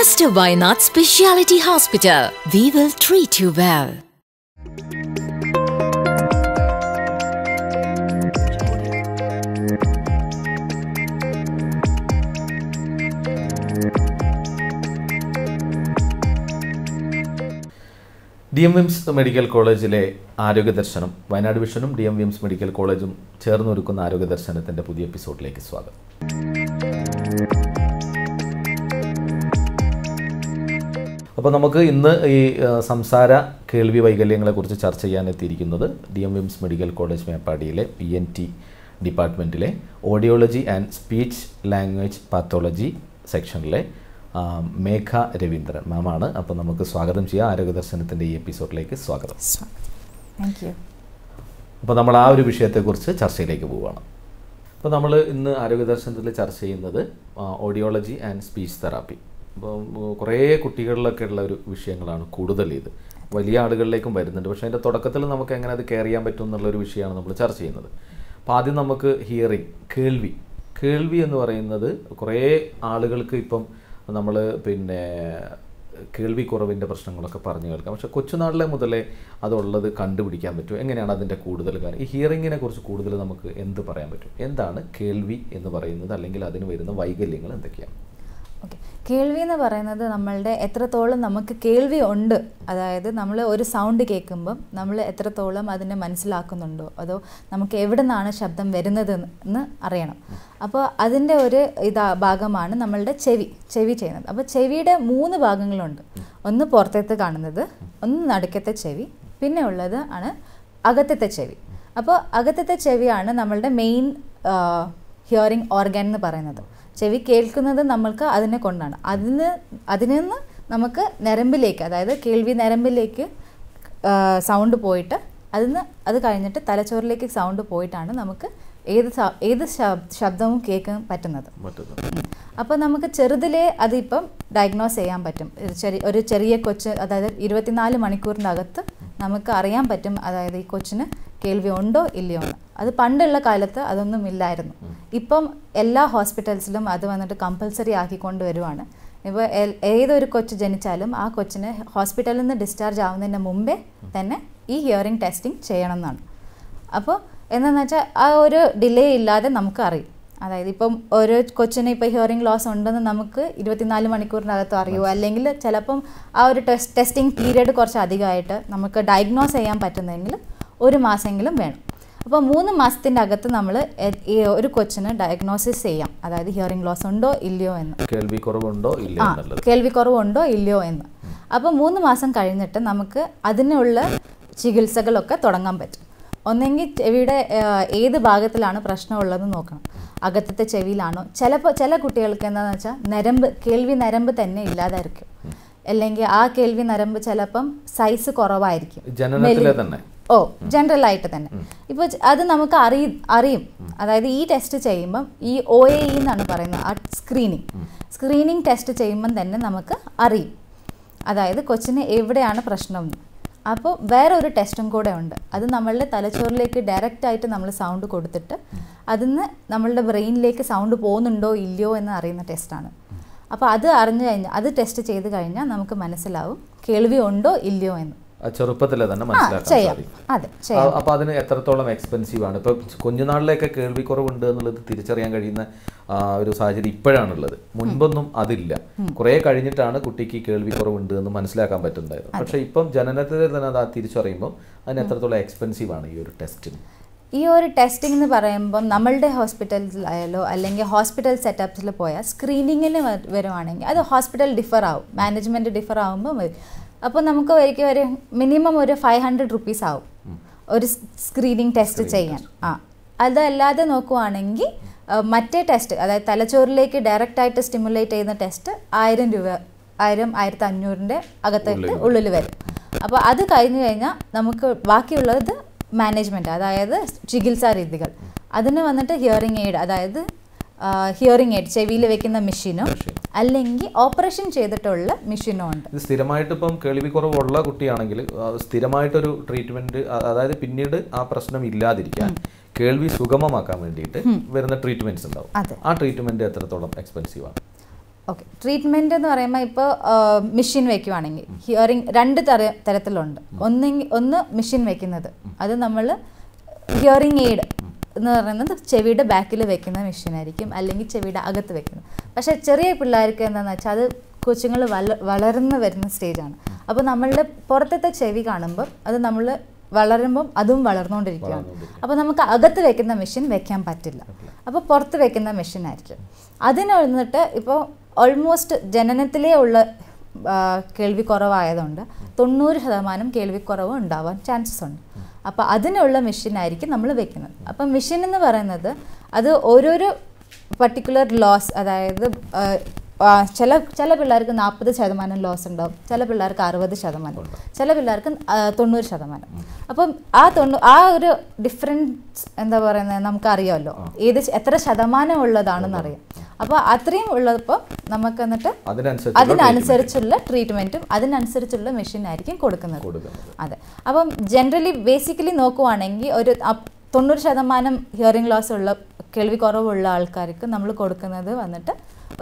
Mr. Wayanad speciality hospital we will treat you well D M വിംസ് medical കോളേജിലെ ആരോഗ്യ ദർശനം വയനാട് വിഷനും ഡി എം വിംസ് മെഡിക്കൽ കോളേജും ചേർന്നൊരുക്കുന്ന ആരോഗ്യ ദർശനത്തിൻ്റെ പുതിയ എപ്പിസോഡിലേക്ക് സ്വാഗതം അപ്പോൾ നമുക്ക് ഇന്ന് ഈ സംസാര കേൾവി വൈകല്യങ്ങളെക്കുറിച്ച് ചർച്ച ചെയ്യാൻ എത്തിയിരിക്കുന്നത് ഡി എം വിംസ് മെഡിക്കൽ കോളേജ് മേപ്പാടിയിലെ പി എൻ ടി ഡിപ്പാർട്ട്മെൻറ്റിലെ audiology and speech language pathology സെക്ഷനിലെ മേഘ രവീന്ദ്രൻ മാമാണ് അപ്പോൾ നമുക്ക് സ്വാഗതം ചെയ്യാം ആരോഗ്യദർശനത്തിൻ്റെ ഈ എപ്പിസോഡിലേക്ക് സ്വാഗതം അപ്പോൾ നമ്മൾ ആ ഒരു വിഷയത്തെക്കുറിച്ച് ചർച്ചയിലേക്ക് പോവുകയാണ് അപ്പോൾ നമ്മൾ ഇന്ന് ആരോഗ്യദർശനത്തിൽ ചർച്ച ചെയ്യുന്നത് ഓഡിയോളജി ആൻഡ് സ്പീച്ച് തെറാപ്പി കുറേ കുട്ടികളിലൊക്കെ ഉള്ള ഒരു വിഷയങ്ങളാണ് കൂടുതൽ ഇത് വലിയ ആളുകളിലേക്കും വരുന്നുണ്ട് പക്ഷേ അതിൻ്റെ തുടക്കത്തിൽ നമുക്ക് എങ്ങനെ അത് കെയർ ചെയ്യാൻ പറ്റും എന്നുള്ളൊരു വിഷയമാണ് നമ്മൾ ചർച്ച ചെയ്യുന്നത് അപ്പോൾ ആദ്യം നമുക്ക് ഹിയറിങ് കേൾവി കേൾവി എന്ന് പറയുന്നത് കുറേ ആളുകൾക്ക് ഇപ്പം നമ്മൾ പിന്നെ കേൾവി കുറവിൻ്റെ പ്രശ്നങ്ങളൊക്കെ പറഞ്ഞു കേൾക്കാം പക്ഷേ കൊച്ചുനാളിലെ മുതലേ അതുള്ളത് കണ്ടുപിടിക്കാൻ പറ്റും എങ്ങനെയാണ് അതിൻ്റെ കൂടുതൽ കാര്യം ഈ ഹിയറിങ്ങിനെ കുറിച്ച് കൂടുതൽ നമുക്ക് എന്ത് പറയാൻ പറ്റും എന്താണ് കേൾവി എന്ന് പറയുന്നത് അല്ലെങ്കിൽ അതിന് വരുന്ന വൈകല്യങ്ങൾ എന്തൊക്കെയാണ് ഓക്കെ കേൾവി എന്ന് പറയുന്നത് നമ്മളുടെ എത്രത്തോളം നമുക്ക് കേൾവി ഉണ്ട് അതായത് നമ്മൾ ഒരു സൗണ്ട് കേൾക്കുമ്പം നമ്മൾ എത്രത്തോളം അതിനെ മനസ്സിലാക്കുന്നുണ്ടോ അതോ നമുക്ക് എവിടെ നിന്നാണ് ശബ്ദം വരുന്നത് എന്ന് അറിയണം അപ്പോൾ അതിൻ്റെ ഒരു ഇതാ ഭാഗമാണ് നമ്മളുടെ ചെവി ചെവി ചെയ്യുന്നത് അപ്പോൾ ചെവിയുടെ മൂന്ന് ഭാഗങ്ങളുണ്ട് ഒന്ന് പുറത്തേത്ത് കാണുന്നത് ഒന്ന് നടുക്കത്തെ ചെവി പിന്നെ ഉള്ളത് ആണ് അകത്തത്തെ ചെവി അപ്പോൾ അകത്തത്തെ ചെവിയാണ് നമ്മളുടെ മെയിൻ ഹിയറിംഗ് ഓർഗൻ എന്ന് പറയുന്നത് ചെവി കേൾക്കുന്നത് നമ്മൾക്ക് അതിനെ കൊണ്ടാണ് അതിന് അതിൽ നിന്ന് നമുക്ക് നരമ്പിലേക്ക് അതായത് കേൾവി നരമ്പിലേക്ക് സൗണ്ട് പോയിട്ട് നിന്ന് അത് കഴിഞ്ഞിട്ട് തലച്ചോറിലേക്ക് സൗണ്ട് പോയിട്ടാണ് നമുക്ക് ഏത് ഏത് ശബ്ദവും കേൾക്കാൻ പറ്റുന്നത് അപ്പോൾ നമുക്ക് ചെറുതിലേ അതിപ്പം ഡയഗ്നോസ് ചെയ്യാൻ പറ്റും ചെറിയ ഒരു ചെറിയ കൊച്ച് അതായത് ഇരുപത്തിനാല് മണിക്കൂറിൻ്റെ അകത്ത് നമുക്ക് അറിയാൻ പറ്റും അതായത് ഈ കൊച്ചിന് കേൾവി ഉണ്ടോ ഇല്ലയോ എന്ന് അത് പണ്ടുള്ള കാലത്ത് അതൊന്നും ഇല്ലായിരുന്നു ഇപ്പം എല്ലാ ഹോസ്പിറ്റൽസിലും അത് വന്നിട്ട് കമ്പൽസറി ആക്കിക്കൊണ്ട് വരുവാണ് ഇപ്പോൾ ഏതൊരു കൊച്ചു ജനിച്ചാലും ആ കൊച്ചിന് ഹോസ്പിറ്റലിൽ നിന്ന് ഡിസ്ചാർജ് ആവുന്നതിന് മുമ്പേ തന്നെ ഈ ഹിയറിംഗ് ടെസ്റ്റിംഗ് ചെയ്യണം എന്നാണ് അപ്പോൾ എന്താണെന്ന് വെച്ചാൽ ആ ഒരു ഡിലേ ഇല്ലാതെ നമുക്ക് അറിയും അതായത് ഇപ്പം ഒരു കൊച്ചിന് ഇപ്പം ഹിയറിംഗ് ലോസ് ഉണ്ടെന്ന് നമുക്ക് ഇരുപത്തിനാല് മണിക്കൂറിനകത്ത് അറിയുമോ അല്ലെങ്കിൽ ചിലപ്പം ആ ഒരു ടെസ്റ്റ് ടെസ്റ്റിംഗ് പീരീഡ് കുറച്ച് അധികമായിട്ട് നമുക്ക് ഡയഗ്നോസ് ചെയ്യാൻ പറ്റുന്നെങ്കിൽ ഒരു മാസമെങ്കിലും വേണം അപ്പോൾ മൂന്ന് മാസത്തിൻ്റെ അകത്ത് നമ്മൾ ഒരു കൊച്ചിന് ഡയഗ്നോസിസ് ചെയ്യാം അതായത് ഹിയറിംഗ് ലോസ് ഉണ്ടോ ഇല്ലയോ എന്ന് കേൾവി കുറവുണ്ടോ ഇല്ലയോ കേൾവി കുറവുണ്ടോ ഇല്ലയോ എന്ന് അപ്പോൾ മൂന്ന് മാസം കഴിഞ്ഞിട്ട് നമുക്ക് അതിനുള്ള ചികിത്സകളൊക്കെ തുടങ്ങാൻ പറ്റും ഒന്നെങ്കിൽ ചെവിയുടെ ഏത് ഭാഗത്തിലാണ് പ്രശ്നമുള്ളത് നോക്കണം അകത്തത്തെ ചെവിയിലാണോ ചിലപ്പോൾ ചില കുട്ടികൾക്ക് എന്താണെന്ന് വെച്ചാൽ നരമ്പ് കേൾവി നരമ്പ് തന്നെ ഇല്ലാതായിരിക്കും അല്ലെങ്കിൽ ആ കേൾവി നരമ്പ് ചിലപ്പം സൈസ് കുറവായിരിക്കും ഓ ജനറൽ ആയിട്ട് തന്നെ ഇപ്പൊ അത് നമുക്ക് അറിയ അറിയും അതായത് ഈ ടെസ്റ്റ് ചെയ്യുമ്പം ഈ ഒ എ ഇ എന്നാണ് പറയുന്നത് ആ സ്ക്രീനിങ് സ്ക്രീനിങ് ടെസ്റ്റ് ചെയ്യുമ്പം തന്നെ നമുക്ക് അറിയും അതായത് കൊച്ചിന് എവിടെയാണ് പ്രശ്നം അപ്പോൾ വേറെ ഒരു ടെസ്റ്റും കൂടെ ഉണ്ട് അത് നമ്മളുടെ തലച്ചോറിലേക്ക് ഡയറക്റ്റ് ആയിട്ട് നമ്മൾ സൗണ്ട് കൊടുത്തിട്ട് അതിൽ നിന്ന് നമ്മളുടെ ബ്രെയിനിലേക്ക് സൗണ്ട് പോകുന്നുണ്ടോ ഇല്ലയോ എന്ന് അറിയുന്ന ടെസ്റ്റാണ് അപ്പോൾ അത് അറിഞ്ഞു കഴിഞ്ഞാൽ അത് ടെസ്റ്റ് ചെയ്ത് കഴിഞ്ഞാൽ നമുക്ക് മനസ്സിലാവും കേൾവി ഉണ്ടോ ഇല്ലയോ എന്ന് ചെറുപ്പത്തിലെ തന്നെ മനസ്സിലാക്കാം അപ്പൊ അതിന് എത്രത്തോളം എക്സ്പെൻസീവ് ആണ് ഇപ്പൊ കേൾവി കുറവുണ്ട് എന്നുള്ളത് തിരിച്ചറിയാൻ കഴിയുന്ന ഒരു സാഹചര്യം ഇപ്പോഴാണുള്ളത് മുൻപൊന്നും അതില്ല കുറെ കഴിഞ്ഞിട്ടാണ് കുട്ടിക്ക് കേൾവി കുറവുണ്ട് എന്ന് മനസ്സിലാക്കാൻ പറ്റുന്നുണ്ടായിരുന്നു പക്ഷെ ഇപ്പം ജനനത്തിൽ തന്നെ അത് തിരിച്ചറിയുമ്പോൾ അതിന് എത്രത്തോളം എക്സ്പെൻസീവ് ആണ് ഈ ഒരു ടെസ്റ്റിന് ഈ ഒരു ടെസ്റ്റിംഗ് എന്ന് പറയുമ്പം നമ്മളുടെ ഹോസ്പിറ്റലിലായാലോ അല്ലെങ്കിൽ ഹോസ്പിറ്റൽ സെറ്റപ്സിൽ പോയാൽ സ്ക്രീനിങ്ങിന് വരുവാണെങ്കിൽ അത് ഹോസ്പിറ്റൽ ഡിഫർ ആവും മാനേജ്മെൻറ്റ് ഡിഫർ ആവുമ്പോൾ വരും അപ്പോൾ നമുക്ക് ഒരിക്കൽ ഒരു മിനിമം ഒരു ഫൈവ് ഹൺഡ്രഡ് റുപ്പീസ് ആവും ഒരു സ്ക്രീനിങ് ടെസ്റ്റ് ചെയ്യാൻ ആ അതല്ലാതെ നോക്കുവാണെങ്കിൽ മറ്റേ ടെസ്റ്റ് അതായത് തലച്ചോറിലേക്ക് ഡയറക്റ്റായിട്ട് സ്റ്റിമുലേറ്റ് ചെയ്യുന്ന ടെസ്റ്റ് ആയിരം രൂപ ആയിരം ആയിരത്തി അഞ്ഞൂറിൻ്റെ അകത്തേക്ക് ഉള്ളിൽ വരും അപ്പോൾ അത് കഴിഞ്ഞു കഴിഞ്ഞാൽ നമുക്ക് ബാക്കിയുള്ളത് മാനേജ്മെൻറ്റ് അതായത് ചികിത്സാ രീതികൾ അതിന് വന്നിട്ട് ഹിയറിംഗ് എയ്ഡ് അതായത് ഹിയറിംഗ് എയ്ഡ് ചെവിയിൽ വെക്കുന്ന മെഷീനും അല്ലെങ്കിൽ ഓപ്പറേഷൻ ചെയ്തിട്ടുള്ള മെഷീനും ഉണ്ട് സ്ഥിരമായിട്ട് ഇപ്പം കേൾവി കുറവുള്ള കുട്ടിയാണെങ്കിൽ സ്ഥിരമായിട്ടൊരു ട്രീറ്റ്മെന്റ് അതായത് പിന്നീട് ആ പ്രശ്നം ഇല്ലാതിരിക്കാൻ കേൾവി സുഗമമാക്കാൻ വേണ്ടിയിട്ട് വരുന്ന ട്രീറ്റ്മെന്റ്സ് ഉണ്ടാവും ആ ട്രീറ്റ്മെന്റ് എത്രത്തോളം എക്സ്പെൻസീവ് ആണ് ഓക്കെ ട്രീറ്റ്മെന്റ് എന്ന് പറയുമ്പോൾ ഇപ്പോൾ മെഷീൻ വയ്ക്കുവാണെങ്കിൽ ഹിയറിങ് രണ്ട് തര തരത്തിലുണ്ട് ഒന്നെങ്കിൽ ഒന്ന് മെഷീൻ വയ്ക്കുന്നത് അത് നമ്മൾ ഹിയറിങ് എയ്ഡ് എന്ന് പറയുന്നത് ചെവിയുടെ ബാക്കിൽ വെക്കുന്ന മെഷീനായിരിക്കും അല്ലെങ്കിൽ ചെവിയുടെ അകത്ത് വെക്കുന്നത് പക്ഷേ ചെറിയ പിള്ളേർക്ക് എന്താണെന്ന് വെച്ചാൽ അത് കൊച്ചുങ്ങൾ വള വളർന്നു വരുന്ന സ്റ്റേജാണ് അപ്പോൾ നമ്മളുടെ പുറത്തത്തെ ചെവി കാണുമ്പോൾ അത് നമ്മൾ വളരുമ്പം അതും വളർന്നുകൊണ്ടിരിക്കുകയാണ് അപ്പോൾ നമുക്ക് അകത്ത് വെക്കുന്ന മെഷീൻ വെക്കാൻ പറ്റില്ല അപ്പോൾ പുറത്ത് വെക്കുന്ന മെഷീനായിരിക്കും അതിന് വന്നിട്ട് ഇപ്പോൾ ഓൾമോസ്റ്റ് ജനനത്തിലേ ഉള്ള കേൾവിക്കുറവായതുകൊണ്ട് തൊണ്ണൂറ് ശതമാനം കേൾവിക്കുറവ് ഉണ്ടാവാൻ ചാൻസസ് ഉണ്ട് അപ്പോൾ അതിനുള്ള മെഷീനായിരിക്കും നമ്മൾ വെക്കുന്നത് അപ്പം മെഷീൻ എന്ന് പറയുന്നത് അത് ഓരോരോ പർട്ടിക്കുലർ ലോസ് അതായത് ചില ചില പിള്ളേർക്ക് നാൽപ്പത് ശതമാനം ലോസ് ഉണ്ടാവും ചില പിള്ളേർക്ക് അറുപത് ശതമാനം ചില പിള്ളേർക്ക് തൊണ്ണൂറ് ശതമാനം അപ്പം ആ തൊണ്ണൂ ആ ഒരു ഡിഫറൻസ് എന്താ പറയുന്നത് നമുക്കറിയാമല്ലോ ഏത് എത്ര ശതമാനം ഉള്ളതാണെന്ന് അറിയാം അപ്പോൾ അത്രയും ഉള്ളപ്പോൾ നമുക്ക് എന്നിട്ട് അതിനനുസരിച്ചുള്ള ട്രീറ്റ്മെന്റും അതിനനുസരിച്ചുള്ള മെഷീൻ ആയിരിക്കും കൊടുക്കുന്നത് അതെ അപ്പം ജനറലി ബേസിക്കലി നോക്കുവാണെങ്കിൽ ഒരു തൊണ്ണൂറ് ശതമാനം ഹിയറിംഗ് ലോസ് ഉള്ള കേൾവി കുറവുള്ള ആൾക്കാർക്ക് നമ്മൾ കൊടുക്കുന്നത് വന്നിട്ട്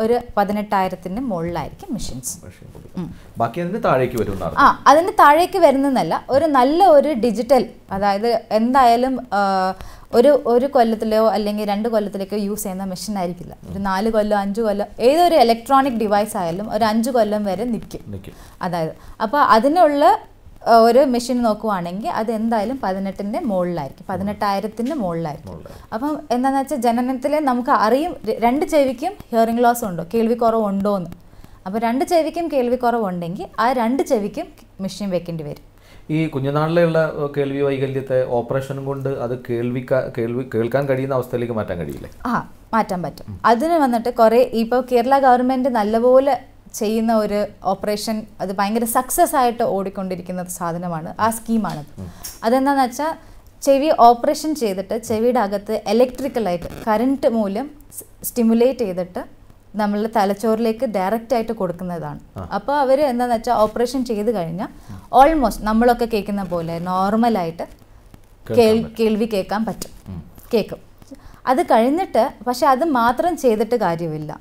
ഒരു പതിനെട്ടായിരത്തിന് മുകളിലായിരിക്കും മെഷീൻസ് ബാക്കി അതിന് താഴേക്ക് വരും ആ അതിന് താഴേക്ക് വരുന്നതല്ല ഒരു നല്ല ഒരു ഡിജിറ്റൽ അതായത് എന്തായാലും ഒരു ഒരു കൊല്ലത്തിലോ അല്ലെങ്കിൽ രണ്ട് കൊല്ലത്തിലേക്കോ യൂസ് ചെയ്യുന്ന മെഷീൻ ആയിരിക്കില്ല ഒരു നാല് കൊല്ലം അഞ്ച് കൊല്ലം ഏതൊരു ഇലക്ട്രോണിക് ഡിവൈസ് ആയാലും ഒരു അഞ്ച് കൊല്ലം വരെ നിൽക്കും അതായത് അപ്പോൾ അതിനുള്ള ഒരു മെഷീൻ നോക്കുവാണെങ്കിൽ അത് എന്തായാലും പതിനെട്ടിൻ്റെ മുകളിലായിരിക്കും പതിനെട്ടായിരത്തിൻ്റെ മുകളിലായിരിക്കും അപ്പം എന്താണെന്ന് വെച്ചാൽ ജനനത്തിൽ നമുക്ക് അറിയും രണ്ട് ചെവിക്കും ഹിയറിംഗ് ലോസ് ഉണ്ടോ കുറവുണ്ടോ എന്ന് അപ്പോൾ രണ്ട് ചെവിക്കും കേൾവി കുറവുണ്ടെങ്കിൽ ആ രണ്ട് ചെവിക്കും മെഷീൻ വെക്കേണ്ടി വരും ഈ കുഞ്ഞുനാളിലുള്ള കേൾവി വൈകല്യത്തെ ഓപ്പറേഷൻ കൊണ്ട് അത് കേൾവി കേൾവി കേൾക്കാൻ കഴിയുന്ന അവസ്ഥയിലേക്ക് മാറ്റാൻ കഴിയില്ലേ ആ മാറ്റാൻ പറ്റും അതിന് വന്നിട്ട് കുറേ ഇപ്പോൾ കേരള ഗവൺമെൻറ് നല്ലപോലെ ചെയ്യുന്ന ഒരു ഓപ്പറേഷൻ അത് ഭയങ്കര സക്സസ് ആയിട്ട് ഓടിക്കൊണ്ടിരിക്കുന്ന സാധനമാണ് ആ സ്കീമാണത് അതെന്താണെന്ന് വെച്ചാൽ ചെവി ഓപ്പറേഷൻ ചെയ്തിട്ട് ചെവിയുടെ അകത്ത് ഇലക്ട്രിക്കലായിട്ട് കറണ്ട് മൂലം സ്റ്റിമുലേറ്റ് ചെയ്തിട്ട് നമ്മൾ തലച്ചോറിലേക്ക് ഡയറക്റ്റ് ആയിട്ട് കൊടുക്കുന്നതാണ് അപ്പോൾ അവർ എന്താണെന്ന് വെച്ചാൽ ഓപ്പറേഷൻ ചെയ്ത് കഴിഞ്ഞാൽ ഓൾമോസ്റ്റ് നമ്മളൊക്കെ കേൾക്കുന്ന പോലെ നോർമലായിട്ട് കേൾവി കേൾക്കാൻ പറ്റും കേൾക്കും അത് കഴിഞ്ഞിട്ട് പക്ഷെ അത് മാത്രം ചെയ്തിട്ട് കാര്യമില്ല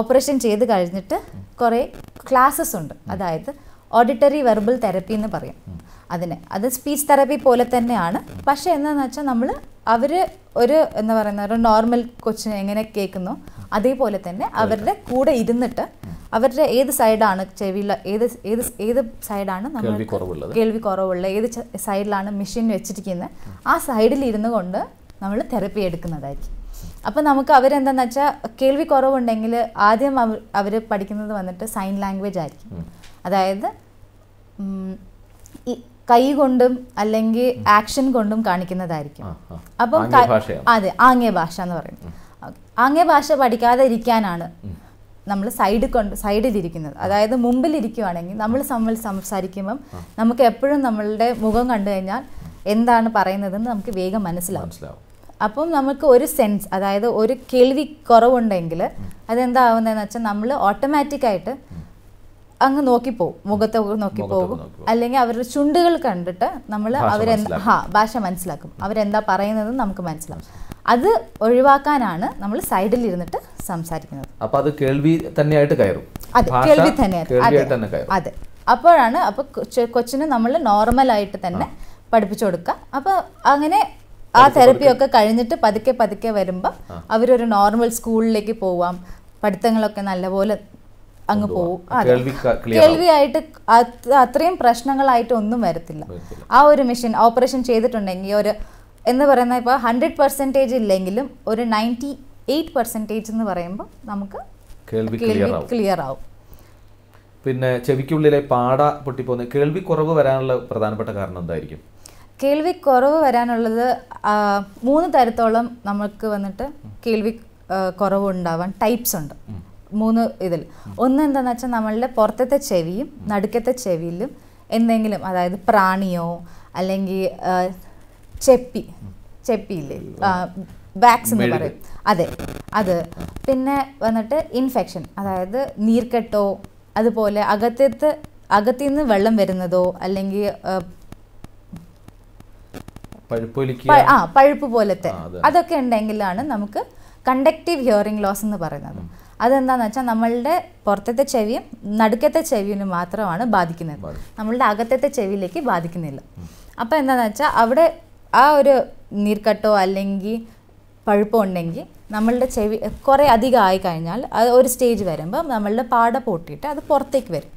ഓപ്പറേഷൻ ചെയ്ത് കഴിഞ്ഞിട്ട് കുറേ ക്ലാസ്സസ് ഉണ്ട് അതായത് ഓഡിറ്ററി വെർബൽ തെറപ്പി എന്ന് പറയും അതിന് അത് സ്പീച്ച് തെറപ്പി പോലെ തന്നെയാണ് പക്ഷേ എന്താണെന്ന് വെച്ചാൽ നമ്മൾ അവർ ഒരു എന്താ പറയുന്ന ഒരു നോർമൽ കൊച്ചിനെ എങ്ങനെ കേൾക്കുന്നു അതേപോലെ തന്നെ അവരുടെ കൂടെ ഇരുന്നിട്ട് അവരുടെ ഏത് സൈഡാണ് ചെവിയിൽ ഏത് ഏത് ഏത് സൈഡാണ് നമ്മൾ കേൾവി കുറവുള്ള ഏത് സൈഡിലാണ് മെഷീൻ വെച്ചിരിക്കുന്നത് ആ സൈഡിൽ ഇരുന്നു കൊണ്ട് നമ്മൾ തെറപ്പി എടുക്കുന്നതായിരിക്കും അപ്പോൾ നമുക്ക് അവരെന്താന്ന് വെച്ചാൽ കേൾവി കുറവുണ്ടെങ്കിൽ ആദ്യം അവർ അവർ പഠിക്കുന്നത് വന്നിട്ട് സൈൻ ലാംഗ്വേജ് ആയിരിക്കും അതായത് കൈ കൊണ്ടും അല്ലെങ്കിൽ ആക്ഷൻ കൊണ്ടും കാണിക്കുന്നതായിരിക്കും അപ്പം അതെ ആംഗ്യ ഭാഷ എന്ന് പറയുന്നത് ആംഗ്യ ഭാഷ പഠിക്കാതെ ഇരിക്കാനാണ് നമ്മൾ സൈഡിൽ കൊണ്ട് സൈഡിലിരിക്കുന്നത് അതായത് മുമ്പിലിരിക്കുവാണെങ്കിൽ നമ്മൾ നമ്മൾ സംസാരിക്കുമ്പം നമുക്ക് എപ്പോഴും നമ്മളുടെ മുഖം കണ്ടു കഴിഞ്ഞാൽ എന്താണ് പറയുന്നതെന്ന് നമുക്ക് വേഗം മനസ്സിലാവും അപ്പം നമുക്ക് ഒരു സെൻസ് അതായത് ഒരു കേൾവി കുറവുണ്ടെങ്കിൽ അതെന്താവുന്നതെന്ന് വെച്ചാൽ നമ്മൾ ഓട്ടോമാറ്റിക്കായിട്ട് അങ്ങ് നോക്കിപ്പോകും മുഖത്തെ നോക്കി പോകും അല്ലെങ്കിൽ അവരുടെ ചുണ്ടുകൾ കണ്ടിട്ട് നമ്മൾ അവരെ ഹാ ഭാഷ മനസ്സിലാക്കും അവരെന്താ പറയുന്നത് നമുക്ക് മനസ്സിലാവും അത് ഒഴിവാക്കാനാണ് നമ്മൾ സൈഡിൽ ഇരുന്നിട്ട് സംസാരിക്കുന്നത് അപ്പൊ അത് കേൾവി തന്നെയായിട്ട് കയറും അതെ കേൾവി തന്നെയായിട്ട് അതെ അപ്പോഴാണ് അപ്പൊ കൊച്ചിന് നമ്മൾ നോർമൽ ആയിട്ട് തന്നെ പഠിപ്പിച്ചു കൊടുക്കുക അപ്പോൾ അങ്ങനെ ആ തെറപ്പി ഒക്കെ കഴിഞ്ഞിട്ട് പതുക്കെ പതുക്കെ വരുമ്പോൾ അവരൊരു നോർമൽ സ്കൂളിലേക്ക് പോവാം പഠിത്തങ്ങളൊക്കെ നല്ലപോലെ അങ്ങ് പോവും കേൾവിയായിട്ട് അത്രയും പ്രശ്നങ്ങളായിട്ട് ഒന്നും വരത്തില്ല ആ ഒരു മെഷീൻ ഓപ്പറേഷൻ ചെയ്തിട്ടുണ്ടെങ്കിൽ ഒരു എന്ന് പറയുന്ന ഇപ്പോൾ ഹൺഡ്രഡ് പെർസെൻറ്റേജ് ഇല്ലെങ്കിലും ഒരു നയൻറ്റി എയ്റ്റ് പെർസെൻറ്റേജ് എന്ന് പറയുമ്പോൾ നമുക്ക് കേൾവി ക്ലിയർ ആവും പിന്നെ ചെവിക്കുള്ളിലെ പാട പൊട്ടിപ്പോകുന്ന കേൾവി കുറവ് വരാനുള്ള പ്രധാനപ്പെട്ട കാരണം എന്തായിരിക്കും കേൾവി കുറവ് വരാനുള്ളത് മൂന്ന് തരത്തോളം നമുക്ക് വന്നിട്ട് കേൾവി കുറവ് ഉണ്ടാവാൻ ടൈപ്സ് ഉണ്ട് മൂന്ന് ഇതിൽ ഒന്ന് എന്താണെന്ന് വെച്ചാൽ നമ്മളുടെ പുറത്തത്തെ ചെവിയും നടുക്കത്തെ ചെവിയിലും എന്തെങ്കിലും അതായത് പ്രാണിയോ അല്ലെങ്കിൽ ചെപ്പി ചെപ്പിയില്ലേ ബാക്സ് എന്ന് പറയും അതെ അത് പിന്നെ വന്നിട്ട് ഇൻഫെക്ഷൻ അതായത് നീർക്കെട്ടോ അതുപോലെ അകത്തേത്ത് അകത്തു നിന്ന് വെള്ളം വരുന്നതോ അല്ലെങ്കിൽ ആ പഴുപ്പ് പോലത്തെ അതൊക്കെ ഉണ്ടെങ്കിലാണ് നമുക്ക് കണ്ടക്റ്റീവ് ഹിയറിംഗ് ലോസ് എന്ന് പറയുന്നത് അതെന്താണെന്ന് വെച്ചാൽ നമ്മളുടെ പുറത്തത്തെ ചെവിയും നടുക്കത്തെ ചെവിയിനും മാത്രമാണ് ബാധിക്കുന്നത് നമ്മളുടെ അകത്തത്തെ ചെവിയിലേക്ക് ബാധിക്കുന്നില്ല അപ്പോൾ എന്താണെന്ന് വെച്ചാൽ അവിടെ ആ ഒരു നീർക്കട്ടോ അല്ലെങ്കിൽ പഴുപ്പോ ഉണ്ടെങ്കിൽ നമ്മളുടെ ചെവി കുറേ അധികം ആയി കഴിഞ്ഞാൽ അത് ഒരു സ്റ്റേജ് വരുമ്പം നമ്മളുടെ പാട പൊട്ടിയിട്ട് അത് പുറത്തേക്ക് വരും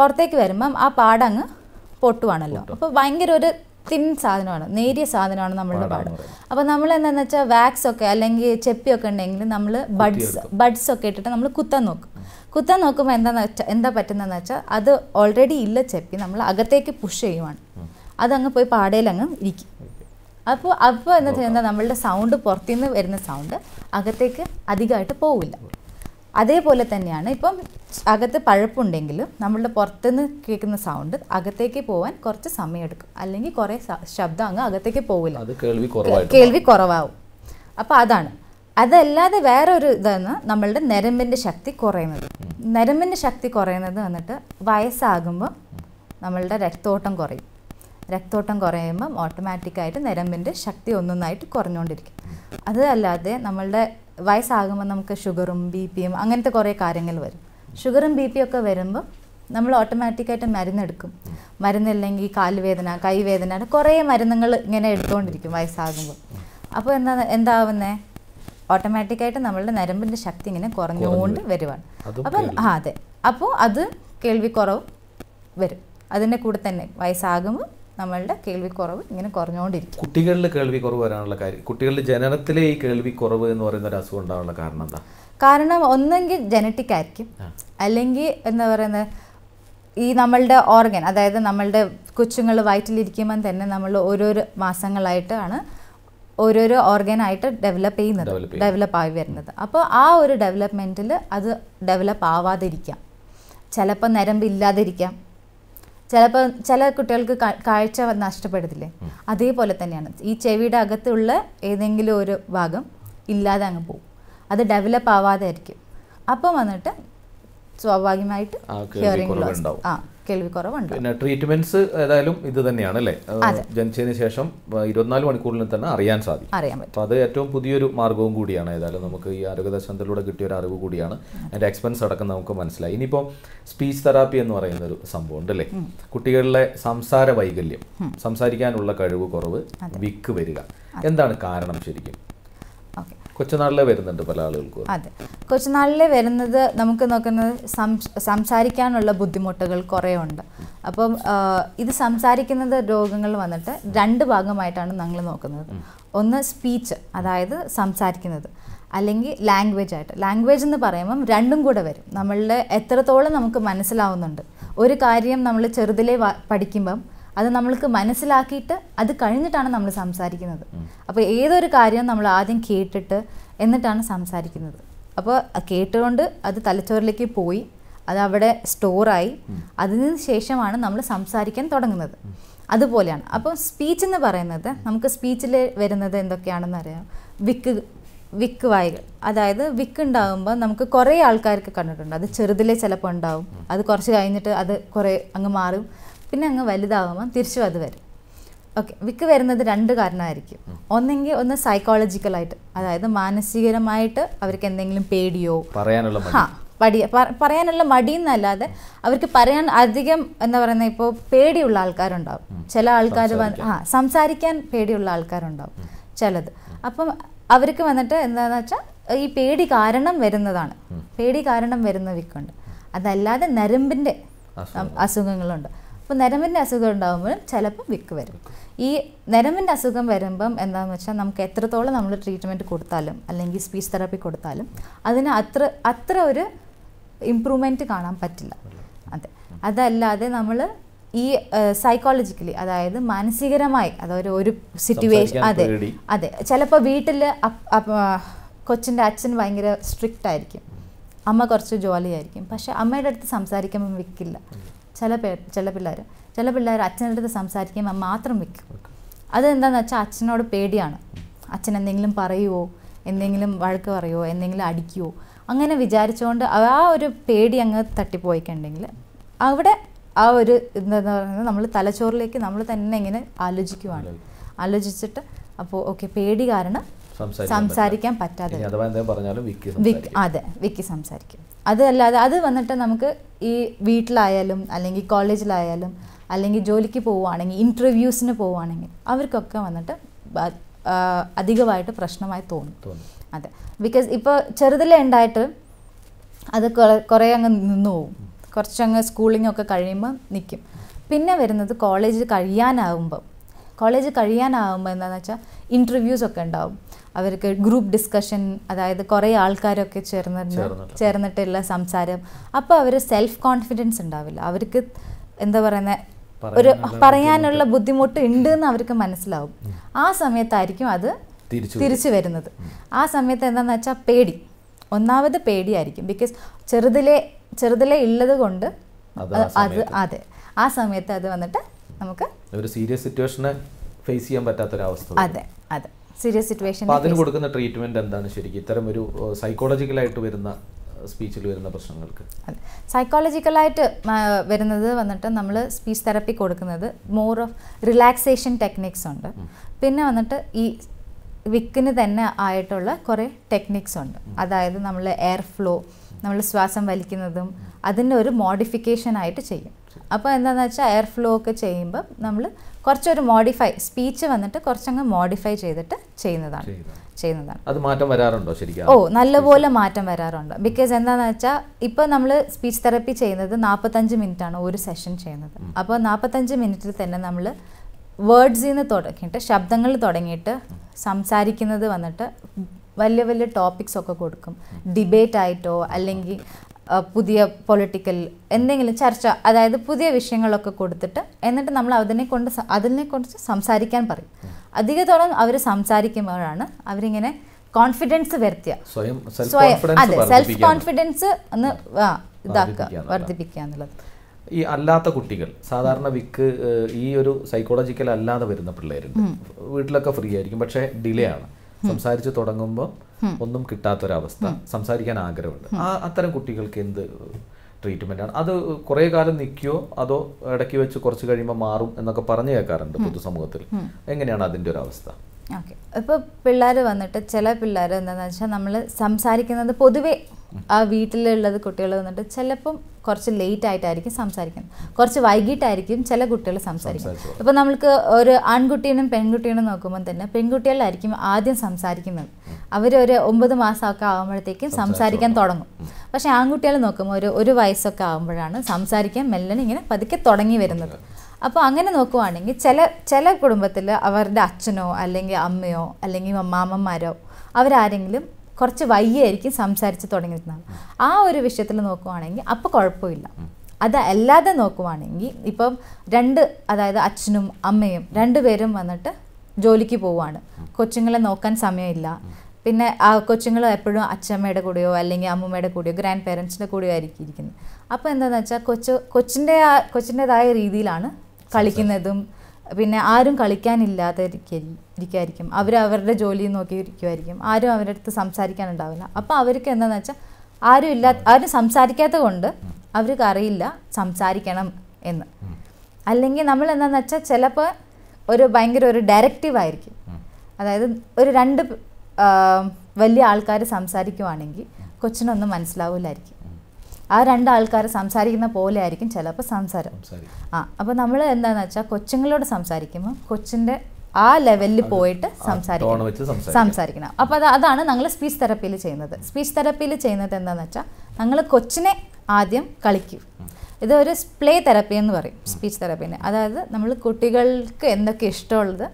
പുറത്തേക്ക് വരുമ്പം ആ പാടങ്ങ് പൊട്ടുവാണല്ലോ അപ്പോൾ ഭയങ്കര ഒരു തിൻ സാധനമാണ് നേരിയ സാധനമാണ് നമ്മളുടെ പാട് അപ്പോൾ നമ്മൾ എന്താണെന്ന് വെച്ചാൽ വാക്സ് ഒക്കെ അല്ലെങ്കിൽ ചെപ്പിയൊക്കെ ഉണ്ടെങ്കിൽ നമ്മൾ ബഡ്സ് ബഡ്സ് ഒക്കെ ഇട്ടിട്ട് നമ്മൾ കുത്താൻ നോക്കും കുത്താൻ നോക്കുമ്പോൾ എന്താണെന്ന് വെച്ചാൽ എന്താ പറ്റുന്നതെന്ന് വെച്ചാൽ അത് ഓൾറെഡി ഇല്ല ചെപ്പി നമ്മൾ അകത്തേക്ക് പുഷ് ചെയ്യുവാണ് അതങ്ങ് പോയി പാടയിൽ അങ്ങ് ഇരിക്കും അപ്പോൾ അപ്പോൾ എന്താ ചെയ്യുന്നത് നമ്മളുടെ സൗണ്ട് പുറത്തുനിന്ന് വരുന്ന സൗണ്ട് അകത്തേക്ക് അധികമായിട്ട് പോവില്ല അതേപോലെ തന്നെയാണ് ഇപ്പം അകത്ത് പഴപ്പുണ്ടെങ്കിലും നമ്മളുടെ പുറത്തുനിന്ന് കേൾക്കുന്ന സൗണ്ട് അകത്തേക്ക് പോകാൻ കുറച്ച് സമയമെടുക്കും അല്ലെങ്കിൽ കുറേ ശബ്ദം അങ്ങ് അകത്തേക്ക് പോവില്ല കേൾവി കുറവാകും അപ്പോൾ അതാണ് അതല്ലാതെ വേറൊരു ഇതാണ് നമ്മളുടെ നരമ്പിൻ്റെ ശക്തി കുറയുന്നത് നരമ്പിൻ്റെ ശക്തി കുറയുന്നത് വന്നിട്ട് വയസ്സാകുമ്പോൾ നമ്മളുടെ രക്തോട്ടം കുറയും രക്തോട്ടം കുറയുമ്പം ഓട്ടോമാറ്റിക്കായിട്ട് നരമ്പിൻ്റെ ശക്തി ഒന്നൊന്നായിട്ട് കുറഞ്ഞുകൊണ്ടിരിക്കും അതല്ലാതെ നമ്മളുടെ വയസ്സാകുമ്പോൾ നമുക്ക് ഷുഗറും ബി പിയും അങ്ങനത്തെ കുറേ കാര്യങ്ങൾ വരും ഷുഗറും ബി പിയും ഒക്കെ വരുമ്പോൾ നമ്മൾ ഓട്ടോമാറ്റിക്കായിട്ട് മരുന്നെടുക്കും മരുന്നില്ലെങ്കിൽ കാലുവേദന കൈവേദന കുറേ മരുന്നുകൾ ഇങ്ങനെ എടുത്തുകൊണ്ടിരിക്കും വയസ്സാകുമ്പോൾ അപ്പോൾ എന്താ എന്താവുന്നേ ഓട്ടോമാറ്റിക്കായിട്ട് നമ്മളുടെ നരമ്പിൻ്റെ ശക്തി ഇങ്ങനെ കുറഞ്ഞുകൊണ്ട് വരുവാണ് അപ്പം ആ അതെ അപ്പോൾ അത് കേൾവിക്കുറവ് വരും അതിൻ്റെ കൂടെ തന്നെ വയസ്സാകുമ്പോൾ നമ്മളുടെ കേൾവിക്കുറവ് ഇങ്ങനെ കുറഞ്ഞുകൊണ്ടിരിക്കും കുട്ടികളിൽ കേൾവിക്കുറവ് വരാനുള്ള കാര്യം കുട്ടികളുടെ ജനനത്തിലെ ഈ കേൾവിക്കുറവ് എന്ന് പറയുന്ന ഒരു അസുഖം ഉണ്ടാവാനുള്ള കാരണം എന്താ കാരണം ഒന്നെങ്കിൽ ജനറ്റിക് ആയിരിക്കും അല്ലെങ്കിൽ എന്താ പറയുന്നത് ഈ നമ്മളുടെ ഓർഗൻ അതായത് നമ്മളുടെ കൊച്ചുങ്ങൾ വയറ്റിലിരിക്കുമ്പം തന്നെ നമ്മൾ ഓരോരോ മാസങ്ങളായിട്ടാണ് ഓരോരോ ഓർഗനായിട്ട് ഡെവലപ്പ് ചെയ്യുന്നത് ഡെവലപ്പ് ആയി വരുന്നത് അപ്പോൾ ആ ഒരു ഡെവലപ്മെൻറ്റിൽ അത് ഡെവലപ്പ് ആവാതിരിക്കാം ചിലപ്പോൾ നരമ്പില്ലാതിരിക്കാം ചിലപ്പോൾ ചില കുട്ടികൾക്ക് കാഴ്ച നഷ്ടപ്പെടത്തില്ലേ അതേപോലെ തന്നെയാണ് ഈ ചെവിയുടെ അകത്തുള്ള ഏതെങ്കിലും ഒരു ഭാഗം ഇല്ലാതെ അങ്ങ് പോകും അത് ഡെവലപ്പ് ആവാതെ ആയിരിക്കും അപ്പം വന്നിട്ട് സ്വാഭാവികമായിട്ട് ഹിയറിംഗ് ലോസ് ആ കേൾവിക്കുറവുണ്ട് പിന്നെ ട്രീറ്റ്മെന്റ്സ് ഏതായാലും ഇത് തന്നെയാണ് അല്ലേ ജനിച്ചതിന് ശേഷം ഇരുപത്തിനാല് മണിക്കൂറിൽ തന്നെ അറിയാൻ സാധിക്കും അറിയാൻ പറ്റും അത് ഏറ്റവും പുതിയൊരു മാർഗവും കൂടിയാണ് ഏതായാലും നമുക്ക് ഈ ആരോഗ്യദർശനത്തിലൂടെ കിട്ടിയ ഒരു അറിവ് കൂടിയാണ് അതിന്റെ എക്സ്പെൻസ് അടക്കം നമുക്ക് മനസ്സിലായി ഇനിയിപ്പോൾ സ്പീച്ച് തെറാപ്പി എന്ന് പറയുന്ന ഒരു സംഭവം ഉണ്ട് അല്ലേ കുട്ടികളിലെ സംസാര വൈകല്യം സംസാരിക്കാനുള്ള കഴിവ് കുറവ് വിക്ക് വരിക എന്താണ് കാരണം ശരിക്കും കൊച്ചുനാളിലെ വരുന്നുണ്ട് പല ആളുകൾക്കും അതെ കൊച്ചുനാളിലെ വരുന്നത് നമുക്ക് നോക്കുന്നത് സംസാരിക്കാനുള്ള ബുദ്ധിമുട്ടുകൾ കുറേ ഉണ്ട് അപ്പം ഇത് സംസാരിക്കുന്നത് രോഗങ്ങൾ വന്നിട്ട് രണ്ട് ഭാഗമായിട്ടാണ് ഞങ്ങൾ നോക്കുന്നത് ഒന്ന് സ്പീച്ച് അതായത് സംസാരിക്കുന്നത് അല്ലെങ്കിൽ ലാംഗ്വേജ് ആയിട്ട് ലാംഗ്വേജ് എന്ന് പറയുമ്പം രണ്ടും കൂടെ വരും നമ്മളുടെ എത്രത്തോളം നമുക്ക് മനസ്സിലാവുന്നുണ്ട് ഒരു കാര്യം നമ്മൾ ചെറുതിലെ പഠിക്കുമ്പം അത് നമ്മൾക്ക് മനസ്സിലാക്കിയിട്ട് അത് കഴിഞ്ഞിട്ടാണ് നമ്മൾ സംസാരിക്കുന്നത് അപ്പോൾ ഏതൊരു കാര്യവും നമ്മൾ ആദ്യം കേട്ടിട്ട് എന്നിട്ടാണ് സംസാരിക്കുന്നത് അപ്പോൾ കേട്ടുകൊണ്ട് അത് തലച്ചോറിലേക്ക് പോയി അത് അവിടെ സ്റ്റോറായി അതിന് ശേഷമാണ് നമ്മൾ സംസാരിക്കാൻ തുടങ്ങുന്നത് അതുപോലെയാണ് അപ്പോൾ സ്പീച്ച് എന്ന് പറയുന്നത് നമുക്ക് സ്പീച്ചിൽ വരുന്നത് എന്തൊക്കെയാണെന്ന് അറിയാം വിക്ക് വിക്ക് വായകൾ അതായത് വിക്ക് ഉണ്ടാകുമ്പോൾ നമുക്ക് കുറേ ആൾക്കാർക്ക് കണ്ടിട്ടുണ്ട് അത് ചെറുതിലെ ചിലപ്പോൾ ഉണ്ടാവും അത് കുറച്ച് കഴിഞ്ഞിട്ട് അത് കുറേ അങ്ങ് മാറും പിന്നെ അങ്ങ് വലുതാകുമ്പോൾ തിരിച്ചും അത് വരും ഓക്കെ വിക്ക് വരുന്നത് രണ്ട് കാരണമായിരിക്കും ഒന്നെങ്കിൽ ഒന്ന് സൈക്കോളജിക്കലായിട്ട് അതായത് മാനസികരമായിട്ട് അവർക്ക് എന്തെങ്കിലും പേടിയോ പറയാനുള്ള ഹാ മടി പറയാനുള്ള മടി എന്നല്ലാതെ അവർക്ക് പറയാൻ അധികം എന്താ പറയുന്നത് ഇപ്പോൾ പേടിയുള്ള ആൾക്കാരുണ്ടാവും ചില ആൾക്കാർ ആ സംസാരിക്കാൻ പേടിയുള്ള ആൾക്കാരുണ്ടാവും ചിലത് അപ്പം അവർക്ക് വന്നിട്ട് എന്താണെന്ന് വെച്ചാൽ ഈ പേടി കാരണം വരുന്നതാണ് പേടി കാരണം വരുന്ന വിക്കുണ്ട് അതല്ലാതെ നരമ്പിൻ്റെ അസുഖങ്ങളുണ്ട് അപ്പോൾ നരമ്പിൻ്റെ അസുഖം ഉണ്ടാകുമ്പോൾ ചിലപ്പോൾ വിക്ക് വരും ഈ നരമ്പിൻ്റെ അസുഖം വരുമ്പം എന്താണെന്ന് വെച്ചാൽ നമുക്ക് എത്രത്തോളം നമ്മൾ ട്രീറ്റ്മെൻറ്റ് കൊടുത്താലും അല്ലെങ്കിൽ സ്പീച്ച് തെറാപ്പി കൊടുത്താലും അതിന് അത്ര അത്ര ഒരു ഇമ്പ്രൂവ്മെൻറ്റ് കാണാൻ പറ്റില്ല അതെ അതല്ലാതെ നമ്മൾ ഈ സൈക്കോളജിക്കലി അതായത് മാനസികരമായി അതായത് ഒരു സിറ്റുവേഷൻ അതെ അതെ ചിലപ്പോൾ വീട്ടിൽ കൊച്ചിൻ്റെ അച്ഛൻ ഭയങ്കര സ്ട്രിക്റ്റ് ആയിരിക്കും അമ്മ കുറച്ച് ജോലിയായിരിക്കും പക്ഷെ അമ്മയുടെ അടുത്ത് സംസാരിക്കുമ്പോൾ വിൽക്കില്ല ചില പേർ ചില പിള്ളേർ ചില പിള്ളേർ അച്ഛൻ്റെ അടുത്ത് സംസാരിക്കുമ്പോൾ മാത്രം വെക്കും അതെന്താണെന്ന് വെച്ചാൽ അച്ഛനോട് പേടിയാണ് അച്ഛൻ എന്തെങ്കിലും പറയുമോ എന്തെങ്കിലും വഴക്ക് പറയുമോ എന്തെങ്കിലും അടിക്കുമോ അങ്ങനെ വിചാരിച്ചുകൊണ്ട് ആ ഒരു പേടി അങ്ങ് തട്ടിപ്പോയിക്കുണ്ടെങ്കിൽ അവിടെ ആ ഒരു എന്താന്ന് പറയുന്നത് നമ്മൾ തലച്ചോറിലേക്ക് നമ്മൾ തന്നെ ഇങ്ങനെ ആലോചിക്കുവാണ് ആലോചിച്ചിട്ട് അപ്പോൾ ഓക്കെ പേടി കാരണം സംസാരിക്കാൻ പറ്റാതെ അതെ വിക്കി സംസാരിക്കും അതല്ലാതെ അത് വന്നിട്ട് നമുക്ക് ഈ വീട്ടിലായാലും അല്ലെങ്കിൽ കോളേജിലായാലും അല്ലെങ്കിൽ ജോലിക്ക് പോവുകയാണെങ്കിൽ ഇൻ്റർവ്യൂസിന് പോവുകയാണെങ്കിൽ അവർക്കൊക്കെ വന്നിട്ട് അധികമായിട്ട് പ്രശ്നമായി തോന്നും അതെ ബിക്കോസ് ഇപ്പോൾ ചെറുതിലെ ഉണ്ടായിട്ട് അത് കുറേ അങ്ങ് നിന്നു പോവും കുറച്ചങ്ങ് സ്കൂളിങ്ങൊക്കെ കഴിയുമ്പോൾ നിൽക്കും പിന്നെ വരുന്നത് കോളേജ് കഴിയാനാവുമ്പോൾ കോളേജ് കഴിയാനാവുമ്പോൾ എന്താണെന്ന് വെച്ചാൽ ഇൻ്റർവ്യൂസ് ഒക്കെ ഉണ്ടാവും അവർക്ക് ഗ്രൂപ്പ് ഡിസ്കഷൻ അതായത് കുറേ ആൾക്കാരൊക്കെ ചേർന്ന് ചേർന്നിട്ടുള്ള സംസാരം അപ്പോൾ അവർ സെൽഫ് കോൺഫിഡൻസ് ഉണ്ടാവില്ല അവർക്ക് എന്താ പറയുന്നത് ഒരു പറയാനുള്ള ബുദ്ധിമുട്ട് ഉണ്ട് എന്ന് അവർക്ക് മനസ്സിലാവും ആ സമയത്തായിരിക്കും അത് തിരിച്ചു വരുന്നത് ആ സമയത്ത് എന്താണെന്ന് വെച്ചാൽ പേടി ഒന്നാമത് പേടിയായിരിക്കും ബിക്കോസ് ചെറുതിലെ ചെറുതിലെ ഉള്ളത് കൊണ്ട് അത് അതെ ആ സമയത്ത് അത് വന്നിട്ട് നമുക്ക് ഒരു സീരിയസ് സിറ്റുവേഷനെ ഫേസ് ചെയ്യാൻ പറ്റാത്ത ഒരു അവസ്ഥ അതെ അതെ സീരിയസ് സിറ്റുവേഷൻ അതിന് കൊടുക്കുന്ന ട്രീറ്റ്മെന്റ് എന്താണ് ശരിക്കും ഇത്തരം ഒരു സൈക്കോളജിക്കൽ ആയിട്ട് വരുന്ന സ്പീച്ചിൽ വരുന്ന പ്രശ്നങ്ങൾക്ക് സൈക്കോളജിക്കലായിട്ട് വരുന്നത് വന്നിട്ട് നമ്മൾ സ്പീച്ച് തെറപ്പി കൊടുക്കുന്നത് മോർ ഓഫ് റിലാക്സേഷൻ ടെക്നിക്സ് ഉണ്ട് പിന്നെ വന്നിട്ട് ഈ വിക്കിന് തന്നെ ആയിട്ടുള്ള കുറേ ടെക്നിക്സ് ഉണ്ട് അതായത് നമ്മൾ എയർ ഫ്ലോ നമ്മൾ ശ്വാസം വലിക്കുന്നതും അതിൻ്റെ ഒരു മോഡിഫിക്കേഷൻ ആയിട്ട് ചെയ്യും അപ്പോൾ എന്താണെന്ന് വെച്ചാൽ എയർ ഫ്ലോ ഒക്കെ ചെയ്യുമ്പോൾ നമ്മൾ കുറച്ചൊരു മോഡിഫൈ സ്പീച്ച് വന്നിട്ട് കുറച്ചങ്ങ് മോഡിഫൈ ചെയ്തിട്ട് ചെയ്യുന്നതാണ് ചെയ്യുന്നതാണ് അത് മാറ്റം വരാറുണ്ടോ ശരിക്കും ഓ നല്ലപോലെ മാറ്റം വരാറുണ്ട് ബിക്കോസ് എന്താണെന്ന് വെച്ചാൽ ഇപ്പോൾ നമ്മൾ സ്പീച്ച് തെറപ്പി ചെയ്യുന്നത് നാൽപ്പത്തഞ്ച് മിനിറ്റ് ആണ് ഒരു സെഷൻ ചെയ്യുന്നത് അപ്പോൾ നാൽപ്പത്തഞ്ച് മിനിറ്റിൽ തന്നെ നമ്മൾ വേർഡ്സിൽ നിന്ന് തുടങ്ങിയിട്ട് ശബ്ദങ്ങൾ തുടങ്ങിയിട്ട് സംസാരിക്കുന്നത് വന്നിട്ട് വലിയ വലിയ ടോപ്പിക്സ് ഒക്കെ കൊടുക്കും ഡിബേറ്റ് ആയിട്ടോ അല്ലെങ്കിൽ പുതിയ പൊളിറ്റിക്കൽ എന്തെങ്കിലും ചർച്ച അതായത് പുതിയ വിഷയങ്ങളൊക്കെ കൊടുത്തിട്ട് എന്നിട്ട് നമ്മൾ അതിനെ കൊണ്ട് അതിനെക്കുറിച്ച് സംസാരിക്കാൻ പറയും അധികത്തോളം അവർ സംസാരിക്കുമ്പോഴാണ് അവരിങ്ങനെ കോൺഫിഡൻസ് വരുത്തിയ സ്വയം അതെ സെൽഫ് കോൺഫിഡൻസ് ഒന്ന് ഇതാക്കുക വർദ്ധിപ്പിക്കുക എന്നുള്ളത് ഈ അല്ലാത്ത കുട്ടികൾ സാധാരണ വിക്ക് ഈ ഒരു സൈക്കോളജിക്കൽ അല്ലാതെ വരുന്ന പിള്ളേരുണ്ട് വീട്ടിലൊക്കെ ഫ്രീ ആയിരിക്കും പക്ഷേ ഡിലേ ആണ് സംസാരിച്ച് തുടങ്ങുമ്പോൾ ഒന്നും കിട്ടാത്തൊരവസ്ഥ സംസാരിക്കാൻ ആഗ്രഹമുണ്ട് ആ അത്തരം കുട്ടികൾക്ക് എന്ത് ട്രീറ്റ്മെൻ്റ് ആണ് അത് കുറേ കാലം നിൽക്കുകയോ അതോ ഇടയ്ക്ക് വെച്ച് കുറച്ച് കഴിയുമ്പോൾ മാറും എന്നൊക്കെ പറഞ്ഞു കേൾക്കാറുണ്ട് പൊതുസമൂഹത്തിൽ എങ്ങനെയാണ് അതിൻ്റെ ഒരു അവസ്ഥ ഓക്കെ ഇപ്പോൾ പിള്ളേർ വന്നിട്ട് ചില പിള്ളേർ എന്താണെന്ന് വെച്ചാൽ നമ്മൾ സംസാരിക്കുന്നത് പൊതുവേ ആ വീട്ടിലുള്ളത് കുട്ടികൾ വന്നിട്ട് ചിലപ്പം കുറച്ച് ലേറ്റ് ആയിട്ടായിരിക്കും സംസാരിക്കുന്നത് കുറച്ച് വൈകിട്ടായിരിക്കും ചില കുട്ടികൾ സംസാരിക്കുന്നത് അപ്പോൾ നമ്മൾക്ക് ഒരു ആൺകുട്ടീനും പെൺകുട്ടീനും നോക്കുമ്പോൾ തന്നെ പെൺകുട്ടികളിലായിരിക്കും ആദ്യം സംസാരിക്കുന്നത് അവർ ഒരു ഒമ്പത് മാസമൊക്കെ ആകുമ്പോഴത്തേക്കും സംസാരിക്കാൻ തുടങ്ങും പക്ഷെ ആൺകുട്ടികൾ നോക്കുമ്പോൾ ഒരു ഒരു വയസ്സൊക്കെ ആകുമ്പോഴാണ് സംസാരിക്കാൻ മെല്ലനെ ഇങ്ങനെ പതുക്കെ തുടങ്ങി വരുന്നത് അപ്പോൾ അങ്ങനെ നോക്കുവാണെങ്കിൽ ചില ചില കുടുംബത്തിൽ അവരുടെ അച്ഛനോ അല്ലെങ്കിൽ അമ്മയോ അല്ലെങ്കിൽ മാമന്മാരോ അവരാരെങ്കിലും കുറച്ച് വയ്യായിരിക്കും സംസാരിച്ച് തുടങ്ങിയിരുന്നത് ആ ഒരു വിഷയത്തിൽ നോക്കുവാണെങ്കിൽ അപ്പോൾ കുഴപ്പമില്ല അത് അല്ലാതെ നോക്കുവാണെങ്കിൽ ഇപ്പം രണ്ട് അതായത് അച്ഛനും അമ്മയും രണ്ടുപേരും വന്നിട്ട് ജോലിക്ക് പോവാണ് കൊച്ചുങ്ങളെ നോക്കാൻ സമയമില്ല പിന്നെ ആ കൊച്ചുങ്ങൾ എപ്പോഴും അച്ഛമ്മയുടെ കൂടെയോ അല്ലെങ്കിൽ അമ്മമ്മയുടെ കൂടെയോ ഗ്രാൻഡ് പേരൻസിൻ്റെ കൂടെയോ ആയിരിക്കും ഇരിക്കുന്നത് അപ്പോൾ എന്താണെന്ന് വെച്ചാൽ കൊച്ചു കൊച്ചിൻ്റെ കൊച്ചിൻ്റെതായ രീതിയിലാണ് കളിക്കുന്നതും പിന്നെ ആരും കളിക്കാനില്ലാതെ ഇരിക്കായിരിക്കും അവർ അവരുടെ ജോലി നോക്കി ഇരിക്കുമായിരിക്കും ആരും അവരുടെ അടുത്ത് സംസാരിക്കാനുണ്ടാവില്ല അപ്പോൾ അവർക്ക് എന്താണെന്ന് വെച്ചാൽ ആരും ഇല്ലാ ആരും സംസാരിക്കാത്ത കൊണ്ട് അവർക്ക് അറിയില്ല സംസാരിക്കണം എന്ന് അല്ലെങ്കിൽ നമ്മൾ എന്താണെന്ന് വെച്ചാൽ ചിലപ്പോൾ ഒരു ഭയങ്കര ഒരു ഡയറക്റ്റീവ് ആയിരിക്കും അതായത് ഒരു രണ്ട് വലിയ ആൾക്കാർ സംസാരിക്കുവാണെങ്കിൽ കൊച്ചിനൊന്നും മനസ്സിലാവില്ലായിരിക്കും ആ രണ്ടാൾക്കാർ സംസാരിക്കുന്ന പോലെ ആയിരിക്കും ചിലപ്പോൾ സംസാരം ആ അപ്പോൾ നമ്മൾ എന്താണെന്ന് വെച്ചാൽ കൊച്ചുങ്ങളോട് സംസാരിക്കുമ്പോൾ കൊച്ചിൻ്റെ ആ ലെവലിൽ പോയിട്ട് സംസാരിക്കണം സംസാരിക്കണം അപ്പോൾ അത് അതാണ് നമ്മൾ സ്പീച്ച് തെറപ്പിയിൽ ചെയ്യുന്നത് സ്പീച്ച് തെറപ്പിയിൽ ചെയ്യുന്നത് എന്താണെന്ന് വെച്ചാൽ നമ്മൾ കൊച്ചിനെ ആദ്യം കളിക്കും ഇത് ഒരു പ്ലേ തെറപ്പി എന്ന് പറയും സ്പീച്ച് തെറപ്പിന് അതായത് നമ്മൾ കുട്ടികൾക്ക് എന്തൊക്കെ ഇഷ്ടമുള്ളത്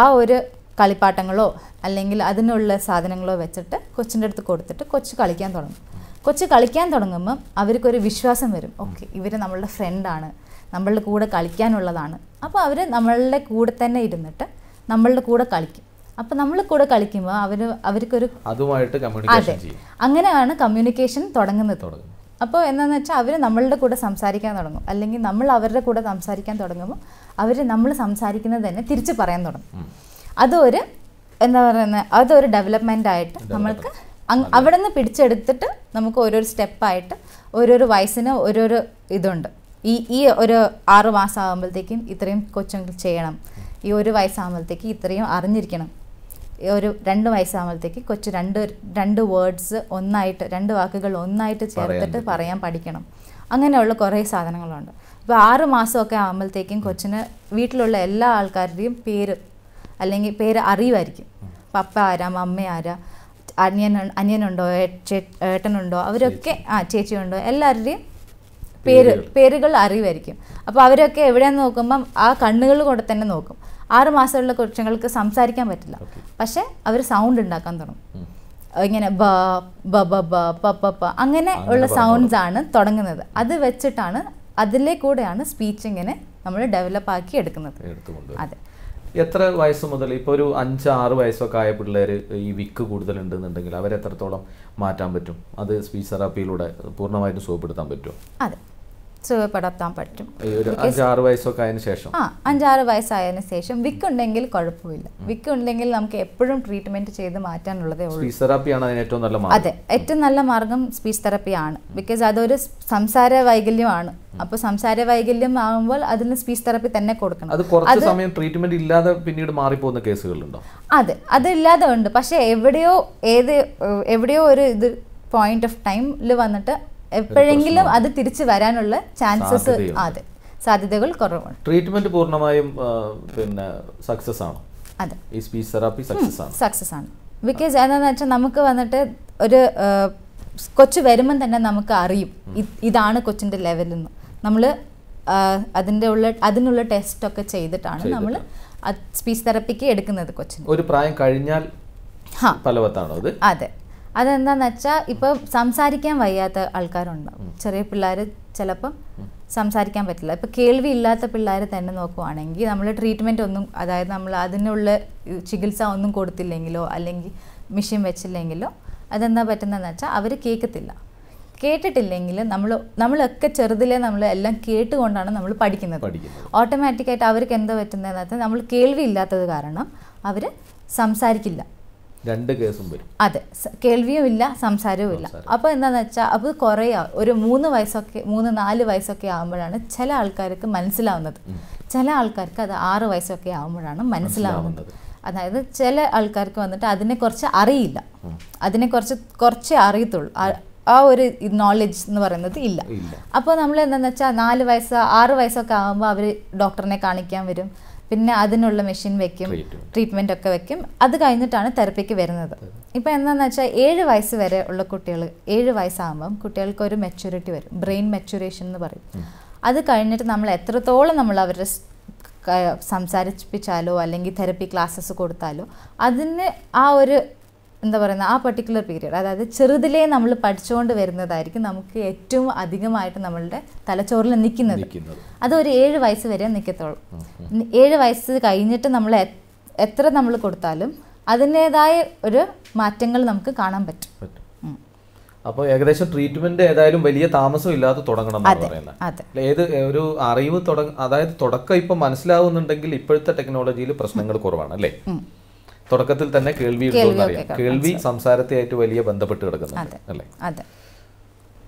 ആ ഒരു കളിപ്പാട്ടങ്ങളോ അല്ലെങ്കിൽ അതിനുള്ള സാധനങ്ങളോ വെച്ചിട്ട് കൊച്ചിൻ്റെ അടുത്ത് കൊടുത്തിട്ട് കൊച്ചു കളിക്കാൻ തുടങ്ങും കൊച്ച് കളിക്കാൻ തുടങ്ങുമ്പം അവർക്കൊരു വിശ്വാസം വരും ഓക്കെ ഇവർ നമ്മളുടെ ഫ്രണ്ടാണ് നമ്മളുടെ കൂടെ കളിക്കാനുള്ളതാണ് അപ്പോൾ അവർ നമ്മളുടെ കൂടെ തന്നെ ഇരുന്നിട്ട് നമ്മളുടെ കൂടെ കളിക്കും അപ്പോൾ നമ്മൾ കൂടെ കളിക്കുമ്പോൾ അവർ അവർക്കൊരു അതുമായിട്ട് അതെ അങ്ങനെയാണ് കമ്മ്യൂണിക്കേഷൻ തുടങ്ങുന്നത് അപ്പോൾ എന്താണെന്ന് വെച്ചാൽ അവർ നമ്മളുടെ കൂടെ സംസാരിക്കാൻ തുടങ്ങും അല്ലെങ്കിൽ നമ്മൾ അവരുടെ കൂടെ സംസാരിക്കാൻ തുടങ്ങുമ്പോൾ അവർ നമ്മൾ സംസാരിക്കുന്നത് തന്നെ തിരിച്ച് പറയാൻ തുടങ്ങും അതൊരു എന്താ പറയുന്നത് അതൊരു ഡെവലപ്മെൻ്റ് ആയിട്ട് നമ്മൾക്ക് അവിടെ നിന്ന് പിടിച്ചെടുത്തിട്ട് നമുക്ക് ഓരോരോ സ്റ്റെപ്പായിട്ട് ഓരോരോ വയസ്സിന് ഓരോരോ ഇതുണ്ട് ഈ ഈ ഒരു ആറു മാസം ഇത്രയും കൊച്ചുങ്ങൾ ചെയ്യണം ഈ ഒരു വയസ്സാകുമ്പോഴത്തേക്ക് ഇത്രയും അറിഞ്ഞിരിക്കണം ഒരു രണ്ട് വയസ്സാകുമ്പോഴത്തേക്ക് കൊച്ചു രണ്ട് രണ്ട് വേർഡ്സ് ഒന്നായിട്ട് രണ്ട് വാക്കുകൾ ഒന്നായിട്ട് ചേർത്തിട്ട് പറയാൻ പഠിക്കണം അങ്ങനെയുള്ള കുറേ സാധനങ്ങളുണ്ട് അപ്പോൾ ആറ് മാസമൊക്കെ ആകുമ്പോഴത്തേക്കും കൊച്ചിന് വീട്ടിലുള്ള എല്ലാ ആൾക്കാരുടെയും പേര് അല്ലെങ്കിൽ പേര് അറിയുമായിരിക്കും പപ്പ ആരാ മമ്മ ആരാ അനിയൻ അനിയനുണ്ടോ ഏട്ടനുണ്ടോ അവരൊക്കെ ആ ചേച്ചിയുണ്ടോ എല്ലാവരുടെയും പേര് പേരുകൾ അറിവായിരിക്കും അപ്പോൾ അവരൊക്കെ എവിടെയാന്ന് നോക്കുമ്പം ആ കണ്ണുകൾ കൂടെ തന്നെ നോക്കും ആറ് മാസമുള്ള കൊച്ചുങ്ങൾക്ക് സംസാരിക്കാൻ പറ്റില്ല പക്ഷേ അവർ സൗണ്ട് ഉണ്ടാക്കാൻ തുടങ്ങും ഇങ്ങനെ ബ ബ ബ ബ പ പ പ അങ്ങനെ ഉള്ള സൗണ്ട്സ് ആണ് തുടങ്ങുന്നത് അത് വെച്ചിട്ടാണ് അതിലെ കൂടെയാണ് സ്പീച്ച് ഇങ്ങനെ നമ്മൾ ഡെവലപ്പ് ആക്കി എടുക്കുന്നത് അതെ എത്ര വയസ്സ് മുതൽ ഇപ്പോൾ ഒരു അഞ്ച് ആറ് വയസ്സൊക്കെ ആയ പിള്ളേർ ഈ വിക്ക് കൂടുതലുണ്ടെന്നുണ്ടെങ്കിൽ അവരെത്രത്തോളം മാറ്റാൻ പറ്റും അത് സ്പീച്ച് തെറാപ്പിയിലൂടെ പൂർണ്ണമായിട്ടും സുഖപ്പെടുത്താൻ പറ്റും അതെ സുഖപ്പെടുത്താൻ പറ്റും അഞ്ചാറ് വയസ്സൊക്കെ ശേഷം ആ അഞ്ചാറ് വയസ്സായതിനു ശേഷം വിക്ക് ഉണ്ടെങ്കിൽ കുഴപ്പമില്ല വിക്ക് ഉണ്ടെങ്കിൽ നമുക്ക് എപ്പോഴും ട്രീറ്റ്മെന്റ് ചെയ്ത് മാറ്റാനുള്ളതേ ഉള്ളൂ അതെ ഏറ്റവും നല്ല മാർഗം സ്പീച്ച് തെറപ്പി ആണ് ബിക്കോസ് അതൊരു സംസാര വൈകല്യമാണ് അപ്പൊ സംസാര വൈകല്യം ആകുമ്പോൾ അതിന് സ്പീച്ച് തെറപ്പി തന്നെ കൊടുക്കണം അത് കുറച്ച് സമയം ട്രീറ്റ്മെന്റ് ഇല്ലാതെ പിന്നീട് മാറിപ്പോകുന്ന കേസുകളുണ്ടോ അതെ അതില്ലാതെ ഉണ്ട് പക്ഷെ എവിടെയോ ഏത് എവിടെയോ ഒരു ഇത് പോയിന്റ് ഓഫ് ടൈമിൽ വന്നിട്ട് എപ്പോഴെങ്കിലും അത് തിരിച്ചു വരാനുള്ള ചാൻസസ് അതെ സാധ്യതകൾ കുറവാണ് ട്രീറ്റ്മെന്റ് പൂർണ്ണമായും പിന്നെ സക്സസ് ആണ് അതെ ഈ സ്പീച്ച് തെറാപ്പി സക്സസ് ആണ് സക്സസ് ആണ് ബിക്കോസ് എന്താണെന്ന് വെച്ചാൽ നമുക്ക് വന്നിട്ട് ഒരു കൊച്ചു വരുമ്പം തന്നെ നമുക്ക് അറിയും ഇതാണ് കൊച്ചിന്റെ ലെവലെന്ന് നമ്മൾ അതിൻ്റെ ഉള്ള അതിനുള്ള ടെസ്റ്റ് ഒക്കെ ചെയ്തിട്ടാണ് നമ്മൾ സ്പീച്ച് തെറാപ്പിക്ക് എടുക്കുന്നത് കൊച്ചിന് ഒരു പ്രായം കഴിഞ്ഞാൽ ഫലവത്താണോ അതെ അതെന്താന്ന് വെച്ചാൽ ഇപ്പൊ സംസാരിക്കാൻ വയ്യാത്ത ആൾക്കാരുണ്ട് ചെറിയ പിള്ളേർ ചിലപ്പം സംസാരിക്കാൻ പറ്റില്ല ഇപ്പൊ കേൾവി ഇല്ലാത്ത പിള്ളേർ തന്നെ നോക്കുവാണെങ്കിൽ നമ്മൾ ട്രീറ്റ്മെന്റ് ഒന്നും അതായത് നമ്മൾ അതിനുള്ള ചികിത്സ ഒന്നും കൊടുത്തില്ലെങ്കിലോ അല്ലെങ്കിൽ മെഷീൻ വെച്ചില്ലെങ്കിലോ അതെന്താ പറ്റുന്നതെന്ന് വെച്ചാൽ അവർ കേൾക്കത്തില്ല കേട്ടിട്ടില്ലെങ്കിൽ നമ്മൾ നമ്മളൊക്കെ ചെറുതിലെ നമ്മൾ എല്ലാം കേട്ടുകൊണ്ടാണ് നമ്മൾ പഠിക്കുന്നത് ഓട്ടോമാറ്റിക്കായിട്ട് അവർക്ക് എന്താ പറ്റുന്നതെന്ന് വെച്ചാൽ നമ്മൾ കേൾവി ഇല്ലാത്തത് കാരണം അവർ സംസാരിക്കില്ല രണ്ട് കേസും വരും അതെ കേൾവിയും ഇല്ല സംസാരവും ഇല്ല അപ്പോൾ എന്താന്ന് വെച്ചാൽ അത് കുറെ ഒരു മൂന്ന് വയസ്സൊക്കെ മൂന്ന് നാല് വയസ്സൊക്കെ ആകുമ്പോഴാണ് ചില ആൾക്കാർക്ക് മനസ്സിലാവുന്നത് ചില ആൾക്കാർക്ക് അത് ആറ് വയസ്സൊക്കെ ആകുമ്പോഴാണ് മനസ്സിലാവുന്നത് അതായത് ചില ആൾക്കാർക്ക് വന്നിട്ട് അതിനെ കുറച്ച് അറിയില്ല അതിനെ കുറച്ച് കുറച്ചേ അറിയത്തുള്ളൂ ആ ഒരു നോളജ് എന്ന് പറയുന്നത് ഇല്ല അപ്പോൾ നമ്മൾ എന്താണെന്ന് വെച്ചാൽ നാല് വയസ്സ് ആറ് വയസ്സൊക്കെ ആകുമ്പോൾ അവർ ഡോക്ടറിനെ കാണിക്കാൻ വരും പിന്നെ അതിനുള്ള മെഷീൻ വെക്കും ട്രീറ്റ്മെന്റ് ഒക്കെ വെക്കും അത് കഴിഞ്ഞിട്ടാണ് തെറപ്പിക്ക് വരുന്നത് ഇപ്പൊ എന്താണെന്ന് വെച്ചാൽ ഏഴ് വയസ്സ് വരെ ഉള്ള കുട്ടികൾ ഏഴ് വയസ്സാകുമ്പം കുട്ടികൾക്ക് ഒരു മെച്യൂരിറ്റി വരും ബ്രെയിൻ മെച്ചുറേഷൻ എന്ന് പറയും അത് കഴിഞ്ഞിട്ട് നമ്മൾ എത്രത്തോളം നമ്മൾ അവരുടെ സംസാരിപ്പിച്ചാലോ അല്ലെങ്കിൽ തെറപ്പി ക്ലാസ്സസ് കൊടുത്താലോ അതിന് ആ ഒരു എന്താ പറയുന്ന ആ പർട്ടിക്കുലർ പീരീഡ് അതായത് ചെറുതിലേ നമ്മൾ പഠിച്ചുകൊണ്ട് വരുന്നതായിരിക്കും നമുക്ക് ഏറ്റവും അധികമായിട്ട് നമ്മളുടെ തലച്ചോറിൽ നിൽക്കുന്നത് അതൊരു ഏഴ് വയസ്സ് വരെ നിൽക്കത്തുള്ളൂ ഏഴ് വയസ്സ് കഴിഞ്ഞിട്ട് നമ്മൾ എത്ര നമ്മൾ കൊടുത്താലും അതിൻ്റെതായ ഒരു മാറ്റങ്ങൾ നമുക്ക് കാണാൻ പറ്റും അപ്പോൾ ഏകദേശം ട്രീറ്റ്മെന്റ് ഏതായാലും വലിയ താമസം ഇല്ലാതെ തുടങ്ങണം എന്ന് പറയുന്നത് ഏത് ഒരു അറിവ് തുടങ്ങ അതായത് തുടക്കം ഇപ്പം മനസ്സിലാവുന്നുണ്ടെങ്കിൽ ഇപ്പോഴത്തെ ടെക്നോളജിയിൽ പ്രശ്നങ്ങൾ കുറവാണ് അല്ലേ തുടക്കത്തിൽ തന്നെ കേൾവി അറിയാം കേൾവി സംസാരത്തെയായിട്ട് വലിയ ബന്ധപ്പെട്ട് കിടക്കുന്നുണ്ട് അല്ലേ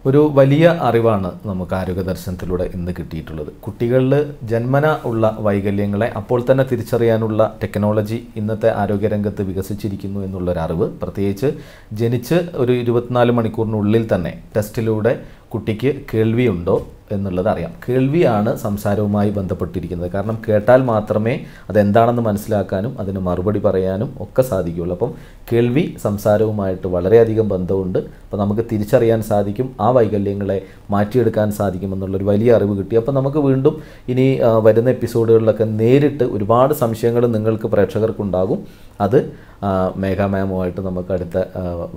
ഒരു വലിയ അറിവാണ് നമുക്ക് ആരോഗ്യ ദർശനത്തിലൂടെ ഇന്ന് കിട്ടിയിട്ടുള്ളത് കുട്ടികളിൽ ജന്മന ഉള്ള വൈകല്യങ്ങളെ അപ്പോൾ തന്നെ തിരിച്ചറിയാനുള്ള ടെക്നോളജി ഇന്നത്തെ ആരോഗ്യരംഗത്ത് വികസിച്ചിരിക്കുന്നു എന്നുള്ളൊരറിവ് പ്രത്യേകിച്ച് ജനിച്ച് ഒരു ഇരുപത്തിനാല് മണിക്കൂറിനുള്ളിൽ തന്നെ ടെസ്റ്റിലൂടെ കുട്ടിക്ക് കേൾവിയുണ്ടോ എന്നുള്ളത് അറിയാം കേൾവിയാണ് സംസാരവുമായി ബന്ധപ്പെട്ടിരിക്കുന്നത് കാരണം കേട്ടാൽ മാത്രമേ അതെന്താണെന്ന് മനസ്സിലാക്കാനും അതിന് മറുപടി പറയാനും ഒക്കെ സാധിക്കുകയുള്ളൂ അപ്പം കേൾവി സംസാരവുമായിട്ട് വളരെയധികം ബന്ധമുണ്ട് അപ്പോൾ നമുക്ക് തിരിച്ചറിയാൻ സാധിക്കും ആ വൈകല്യങ്ങളെ മാറ്റിയെടുക്കാൻ സാധിക്കുമെന്നുള്ളൊരു വലിയ അറിവ് കിട്ടി അപ്പോൾ നമുക്ക് വീണ്ടും ഇനി വരുന്ന എപ്പിസോഡുകളിലൊക്കെ നേരിട്ട് ഒരുപാട് സംശയങ്ങൾ നിങ്ങൾക്ക് പ്രേക്ഷകർക്കുണ്ടാകും അത് മേഘ മാമുമായിട്ട് നമുക്ക് അടുത്ത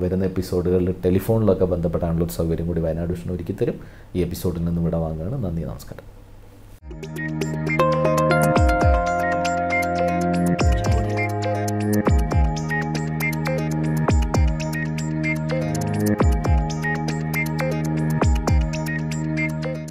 വരുന്ന എപ്പിസോഡുകളിൽ ടെലിഫോണിലൊക്കെ ബന്ധപ്പെടാനുള്ള ഒരു സൗകര്യം കൂടി വയനാട് വിഷ്ണു ഒരുക്കി തരും ഈ എപ്പിസോഡിൽ നിന്നും ഇവിടെ വാങ്ങുകയാണ് നന്ദി നമസ്കാരം